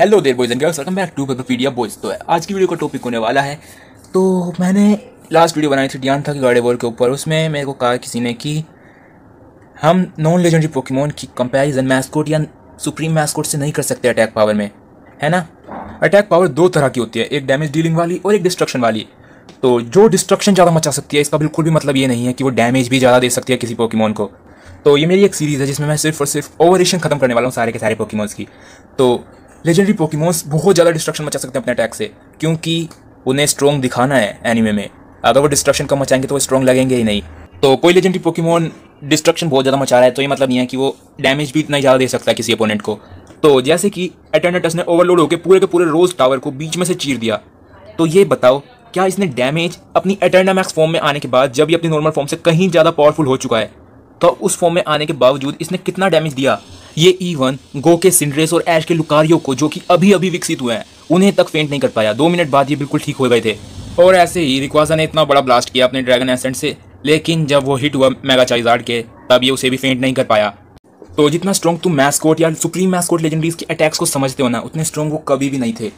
hello there boys and girls welcome back to pedia boys तो आज की video का टॉपिक होने वाला है तो मैंने लास्ट वीडियो बनाई थी डियान था कि गाड़े वॉर के ऊपर उसमें मेरे को कहा किसी ने कि हम नॉन लेजेंडरी पोकेमोन की कंपैरिजन मैस्कोट या सुप्रीम मैस्कोट से नहीं कर सकते अटैक पावर में है ना अटैक पावर दो तरह की होती है एक डैमेज डीलिंग वाली और एक डिस्ट्रक्शन वाली तो जो डिस्ट्रक्शन ज़्यादा मचा सकती है इसका बिल्कुल भी मतलब ये नहीं है कि वो डैमेज भी ज़्यादा दे सकती है किसी पोकीमोन को तो ये मेरी एक सीरीज़ है जिसमें मैं सिर्फ और सिर्फ ओवर खत्म करने वाला हूँ सारे के सारे पोकेमोन्स की तो लेजेंडरी पोकीमोन्स बहुत ज़्यादा डिस्ट्रक्शन मचा सकते हैं अपने अटैक से क्योंकि उन्हें स्ट्रॉन्ग दिखाना है एनिमे में अगर वो डिस्ट्रक्शन कम मचाएंगे तो वो स्ट्रॉन्ग लगेंगे ही नहीं तो कोई लेजेंडरी पोकीमोन डिस्ट्रक्शन बहुत ज़्यादा मचा रहा है तो ये मतलब नहीं है कि वो डैमेज भी इतना ज़्यादा दे सकता है किसी अपोनेंट को तो जैसे कि अटेंडेंटस ने ओवरलोड होकर पूरे के पूरे रोज टावर को बीच में से चीर दिया तो ये बताओ क्या इसने डैमेज अपनी अटेंडामैक्स फॉर्म में आने के बाद जब ये अपनी नॉर्मल फॉर्म से कहीं ज़्यादा पावरफुल हो चुका है तो उस फॉर्म में आने के बावजूद इसने कितना डैमेज दिया ये इवन e गो के सिंड्रेस और ऐश के लुकारियो को जो कि अभी अभी विकसित हुए हैं उन्हें तक फेंट नहीं कर पाया दो मिनट बाद ये बिल्कुल ठीक हो गए थे और ऐसे ही रिक्वाजा ने इतना बड़ा ब्लास्ट किया अपने ड्रैगन एसेंट से लेकिन जब वो हिट हुआ मेगा चाइजार्ड के तब ये उसे भी फेंट नहीं कर पाया तो जितना स्ट्रॉन्ग तुम मैस्कोट या सुप्रीम मैस्कोट लेजेंडरीज के अटैक्स को समझते हो ना उतने स्ट्रॉन्ग वो कभी भी नहीं थे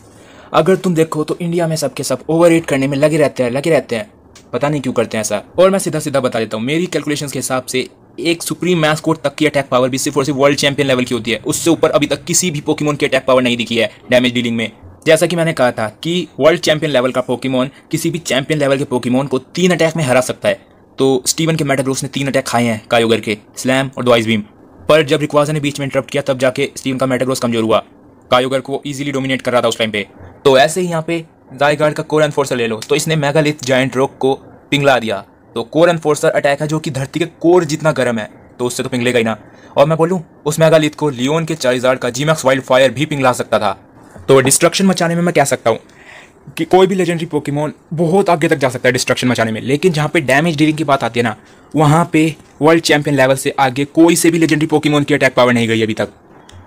अगर तुम देखो तो इंडिया में सबके सब ओवर एट करने में लगे रहते हैं लगे रहते हैं पता नहीं क्यों करते हैं ऐसा और मैं सीधा सीधा बता देता हूँ मेरी कैलकुलेशन के हिसाब से एक सुप्रीम मैस कोर्ट तक की अटैक पावर भी सिर्फ और सिर्फ वर्ल्ड चैंपियन लेवल की होती है उससे ऊपर अभी तक किसी भी पोकीमोन की अटैक पावर नहीं दिखी है डैमेज डीलिंग में जैसा कि मैंने कहा था कि वर्ल्ड चैंपियन लेवल का पोकीमोन किसी भी चैंपियन लेवल के पोकीमोन को तीन अटैक में हरा सकता है तो स्टीवन के मेटाग्रोस ने तीन अटैक खाए हैं कायोगर के स्लैम और द्वाइस बीम पर जब रिक्वाजा ने बीच में इंटरप्ट किया तब जाके स्टीवन का मेटाग्रोस कमजोर हुआ कायोगर को ईजिली डोमिनेट कर रहा था उस टाइम पे तो ऐसे ही यहाँ पे जायगार्ड का कोर एनफोर्सर ले लो तो इसने मेगालिथ जॉइंट रोक को पिंगला दिया तो कोर एनफोर्सर अटैक है जो कि धरती के कोर जितना गर्म है तो उससे तो पिंगलेगा ही ना और मैं बोलूँ उस मेगालिथ को लियोन के चारिजार्ड का जीमैक्स वाइल्ड फायर भी पिंगला सकता था तो डिस्ट्रक्शन मचाने में मैं कह सकता हूँ कि कोई भी लेजेंडरी पोकेमोन बहुत आगे तक जा सकता है डिस्ट्रक्शन मचाने में लेकिन जहाँ पे डैमेज डीलिंग की बात आती है ना वहाँ पे वर्ल्ड चैंपियन लेवल से आगे कोई से भी लेजेंडरी पोकेमोन की अटैक पावर नहीं गई अभी तक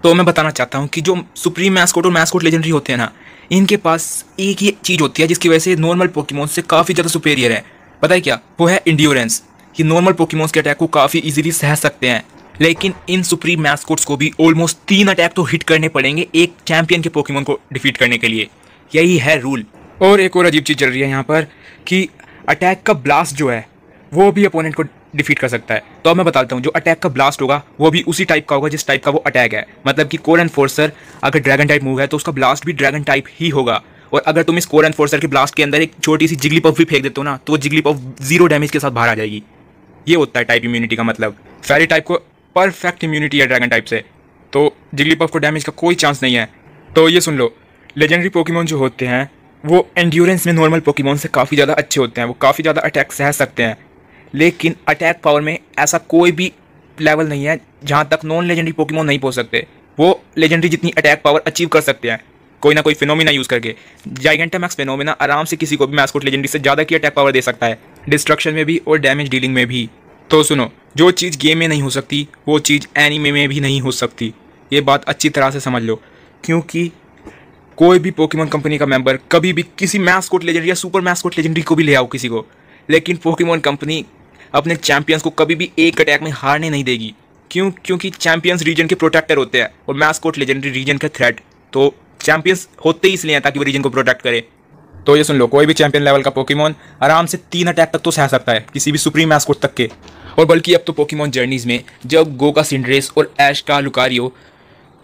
तो मैं बताना चाहता हूँ कि जो सुप्रीम मैस्कोट और मैस्कोट लेजेंडरी होते हैं ना इनके पास एक ही चीज़ होती है जिसकी वजह से नॉर्मल पोकीमोन से काफ़ी ज़्यादा सुपेरियर है पता है क्या वो है इंड्योरेंस कि नॉर्मल पोकेमोन्स के अटैक को काफ़ी इजीली सह सकते हैं लेकिन इन सुप्रीम मैस्कोट्स को भी ऑलमोस्ट तीन अटैक तो हिट करने पड़ेंगे एक चैंपियन के पोकीमोन को डिफीट करने के लिए यही है रूल और एक और अजीब चीज़ चल रही है यहाँ पर कि अटैक का ब्लास्ट जो है वो भी अपोनेंट को डिफीट कर सकता है तो अब मैं बताता हूँ जो अटैक का ब्लास्ट होगा वो भी उसी टाइप का होगा जिस टाइप का वो अटैक है मतलब कि कोर एनफोर्सर अगर ड्रैगन टाइप मूव है तो उसका ब्लास्ट भी ड्रैगन टाइप ही होगा और अगर तुम इस कोर एनफोर्सर के ब्लास्ट के अंदर एक छोटी सी जिगली पफ भी फेंक देते हो ना तो वो जिगली पफ जीरो डैमेज के साथ बाहर आ जाएगी ये होता है टाइप इम्यूनिटी का मतलब फैरी टाइप को परफेक्ट इम्यूनिटी है ड्रैगन टाइप से तो जिगली पफ को डैमेज का कोई चांस नहीं है तो ये सुन लो लेजेंडरी पोकीमोन जो होते हैं वो एंड्योरेंस में नॉर्मल पोकीमोन से काफ़ी ज़्यादा अच्छे होते हैं वो काफ़ी ज़्यादा अटैक सह सकते हैं लेकिन अटैक पावर में ऐसा कोई भी लेवल नहीं है जहाँ तक नॉन लेजेंडरी पोकीमोन नहीं पहुँच सकते वो लेजेंडरी जितनी अटैक पावर अचीव कर सकते हैं कोई ना कोई फिनोमिना यूज़ करके जाइगेंटामैक्स फिनोमिना आराम से किसी को भी मैस्कोट लेजेंडरी से ज़्यादा की अटैक पावर दे सकता है डिस्ट्रक्शन में भी और डैमेज डीलिंग में भी तो सुनो जो चीज़ गेम में नहीं हो सकती वो चीज़ एनीमे में भी नहीं हो सकती ये बात अच्छी तरह से समझ लो क्योंकि कोई भी पोकेमोन कंपनी का मेंबर कभी भी किसी मैस्कोट लेजेंडरी या सुपर मैस्कोट लेजेंडरी को भी ले आओ किसी को लेकिन पोकेमोन कंपनी अपने चैंपियंस को कभी भी एक अटैक में हारने नहीं देगी क्यों क्योंकि चैंपियंस रीजन के प्रोटेक्टर होते हैं और मैस्कोट लेजेंडरी रीजन का थ्रेट तो चैंपियंस होते ही इसलिए ताकि वो रीजन को प्रोटेक्ट करे तो ये सुन लो कोई भी चैंपियन लेवल का पोकीमोन आराम से तीन अटैक तक तो सह सकता है किसी भी सुप्रीम मैस्कोट तक के और बल्कि अब तो पोकीमोन जर्नीज में जब गो का सिंड्रेस और एश का Lucario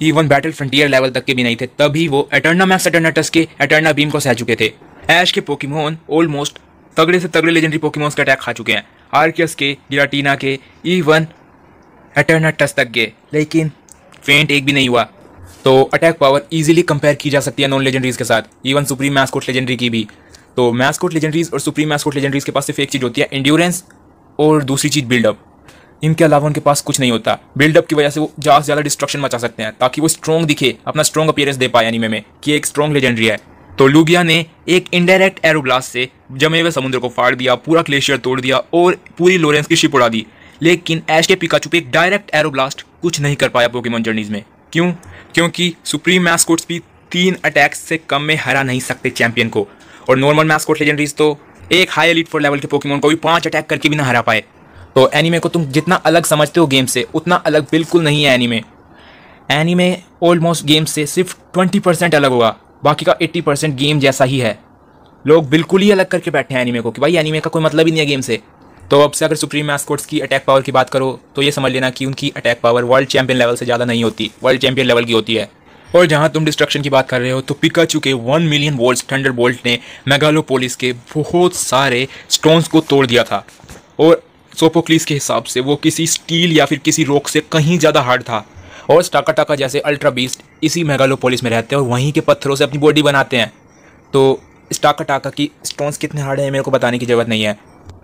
even battle frontier level तक के भी नहीं थे तभी वो एटर्ना मैक्स एटर्नाटस के एटर्ना बीम को सह चुके थे ऐश के पोकीमोन ऑलमोस्ट तगड़े से तगड़े लेजेंडरी पोकीमोन्स के अटैक खा चुके हैं आर्कियस के गिराटीना के इवन एटर्नाटस तक गए लेकिन फेंट एक भी नहीं हुआ तो अटैक पावर इजीली कंपेयर की जा सकती है नॉन लेजेंडरीज के साथ इवन सुप्रीम मैस्कोट लेजेंडरी की भी तो मैस्कोट लेजेंडरीज और सुप्रीम मैस्कोट लेजेंडरीज के पास सिर्फ एक चीज़ होती है इंड्योरेंस और दूसरी चीज़ बिल्डअप इनके अलावा उनके पास कुछ नहीं होता बिल्डअप की वजह से वो ज़्यादा से ज़्यादा डिस्ट्रक्शन मचा सकते हैं ताकि वो स्ट्रॉन्ग दिखे अपना स्ट्रॉन्ग अपियरेंस दे पाए एनिमे में कि एक स्ट्रॉन्ग लेजेंडरी है तो लुगिया ने एक इनडायरेक्ट एरोब्लास्ट से जमे हुए समुद्र को फाड़ दिया पूरा ग्लेशियर तोड़ दिया और पूरी लोरेंस की शिप उड़ा दी लेकिन एश के पिकाचू पे एक डायरेक्ट एरोब्लास्ट कुछ नहीं कर पाया पोकेमोन जर्नीज में क्यों क्योंकि सुप्रीम मैस्कोट्स भी तीन अटैक्स से कम में हरा नहीं सकते चैंपियन को और नॉर्मल मैस्कोट लेजेंडरीज तो एक हाई एलिट फोर लेवल के पोकेमोन को भी पांच अटैक करके भी ना हरा पाए तो एनीमे को तुम जितना अलग समझते हो गेम से उतना अलग बिल्कुल नहीं है एनीमे एनीमे ऑलमोस्ट गेम से सिर्फ ट्वेंटी परसेंट अलग होगा बाकी का एट्टी परसेंट गेम जैसा ही है लोग बिल्कुल ही अलग करके बैठे हैं एनीमे को कि भाई एनीमे का कोई मतलब ही नहीं है गेम से तो अब से अगर सुप्रीम मैस्कोट्स की अटैक पावर की बात करो तो ये समझ लेना कि उनकी attack power world champion level से ज़्यादा नहीं होती वर्ल्ड चैंपियन लेवल की होती है और जहाँ तुम डिस्ट्रक्शन की बात कर रहे हो तो पिका चुके one million volt thunderbolt ने मेगालोपोलिस के बहुत सारे स्टोन्स को तोड़ दिया था और सोपोक्लिस के हिसाब से वो किसी स्टील या फिर किसी रोक से कहीं ज़्यादा हार्ड था और स्टाका टाका जैसे अल्ट्रा बीस्ट इसी मेगालोपोलिस में रहते हैं और वहीं के पत्थरों से अपनी बॉडी बनाते हैं तो स्टाका टाका की स्टोन्स कितने हार्ड हैं मेरे को बताने की ज़रूरत नहीं है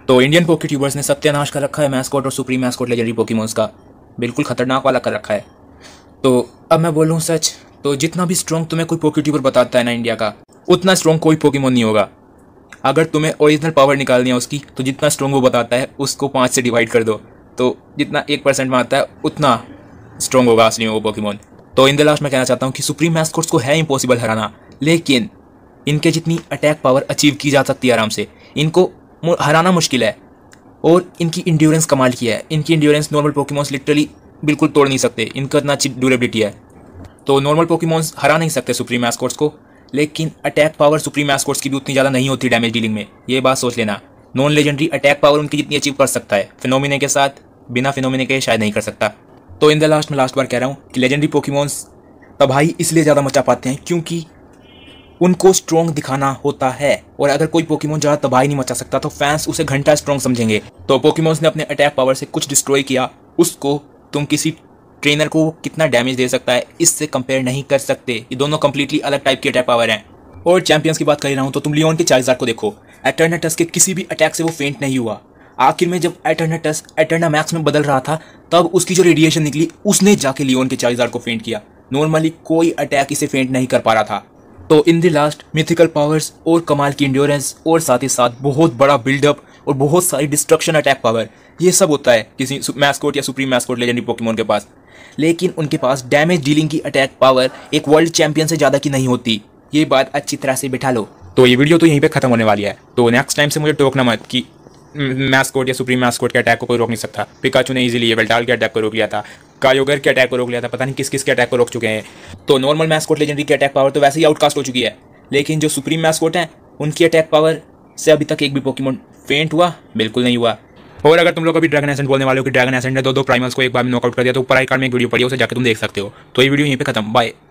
तो इंडियन पॉकेट यूबर्स ने सत्यानाश कर रखा है मैस्कॉट और सुप्रीम मैस्कॉट लेजेंडरी पोकीमोन्स का बिल्कुल खतरनाक वाला कर रखा है तो अब मैं बोलूँ सच तो जितना भी स्ट्रॉन्ग तुम्हें कोई पॉकेट यूबर बताता है ना इंडिया का उतना स्ट्रॉन्ग कोई पोकीमोन नहीं होगा अगर तुम्हें ओरिजिनल पावर निकालनी है उसकी तो जितना स्ट्रॉन्ग वो बताता है उसको पाँच से डिवाइड कर दो तो जितना एक परसेंट में आता है उतना स्ट्रॉन्ग होगा असली में वो पोकीमोन तो इन द लास्ट मैं कहना चाहता हूँ कि सुप्रीम मैस्कोट्स को है इम्पॉसिबल हराना लेकिन इनके जितनी अटैक पावर अचीव की जा सकती है आराम से इनको हराना मुश्किल है और इनकी इंड्योरेंस कमाल की है इनकी इंड्योरेंस नॉर्मल पोकीमोन्स लिटरली बिल्कुल तोड़ नहीं सकते इनका इतना अच्छी ड्यूरेबिलिटी है तो नॉर्मल पोकीमोन्स हरा नहीं सकते सुप्रीम एस्कोर्ट्स को लेकिन अटैक पावर सुप्रीम एस्कोर्ट्स की भी उतनी ज़्यादा नहीं होती डैमेज डीलिंग में ये बात सोच लेना नॉन लेजेंडरी अटैक पावर उनकी जितनी अचीव कर सकता है फिनोमिने के साथ बिना फिनोमिने के शायद नहीं कर सकता तो इन द लास्ट में लास्ट बार कह रहा हूँ कि लेजेंडरी पोकीमोन्स तबाही इसलिए ज़्यादा मचा पाते हैं क्योंकि उनको स्ट्रॉन्ग दिखाना होता है और अगर कोई पोकीमोन ज़्यादा तबाही नहीं मचा सकता तो फैंस उसे घंटा स्ट्रॉन्ग समझेंगे तो पोकीमोन्स ने अपने अटैक पावर से कुछ डिस्ट्रॉय किया उसको तुम किसी ट्रेनर को कितना डैमेज दे सकता है इससे कंपेयर नहीं कर सकते ये दोनों कम्प्लीटली अलग टाइप के अटैक पावर हैं और चैंपियंस की बात कर रहा हूँ तो तुम लियोन के चार्जार को देखो एटर्नाटस के किसी भी अटैक से वो फेंट नहीं हुआ आखिर में जब एटर्नाटस एटर्ना मैक्स में बदल रहा था तब उसकी जो रेडिएशन निकली उसने जाके लियोन के चार्जार को फेंट किया नॉर्मली कोई अटैक इसे फेंट नहीं कर पा रहा था तो in the last mythical powers और कमाल की इंड्योरेंस और साथ ही साथ बहुत बड़ा बिल्डअप और बहुत सारी डिस्ट्रक्शन अटैक पावर ये सब होता है किसी मैस्कोट या सुप्रीम मैस्कोट लेजेंडरी पोकेमोन के पास लेकिन उनके पास डैमेज डीलिंग की अटैक पावर एक वर्ल्ड चैंपियन से ज़्यादा की नहीं होती ये बात अच्छी तरह से बिठा लो तो ये वीडियो तो यहीं पे खत्म होने वाली है तो नेक्स्ट टाइम से मुझे टोकना मत कि मैस्कोट या सुप्रीम मैस्कोट के अटैक को कोई रोक नहीं सकता पिकाचू ने इजीली ये वेल्टाल के अटैक को रोक लिया था कायोगर के अटैक को रोक लिया था पता नहीं किस किस के अटैक को रोक चुके हैं तो नॉर्मल मैस्कोट लेजेंडरी की अटैक पावर तो वैसे ही आउटकास्ट हो चुकी है लेकिन जो सुप्रीम मैस्कोट हैं उनकी अटैक पावर से अभी तक एक भी पोकीमोन फेंट हुआ बिल्कुल नहीं हुआ और अगर तुम लोग अभी ड्रैगन एसेंट बोलने वाले हो कि ड्रैगन एसेंट ने दो दो प्राइमर्स को एक बार में नॉकआउट कर दिया तो ऊपर आई कार्ड में एक वीडियो पड़ी है उसे जाकर तुम देख सकते हो तो ये वीडियो यहीं पर खत्म बाय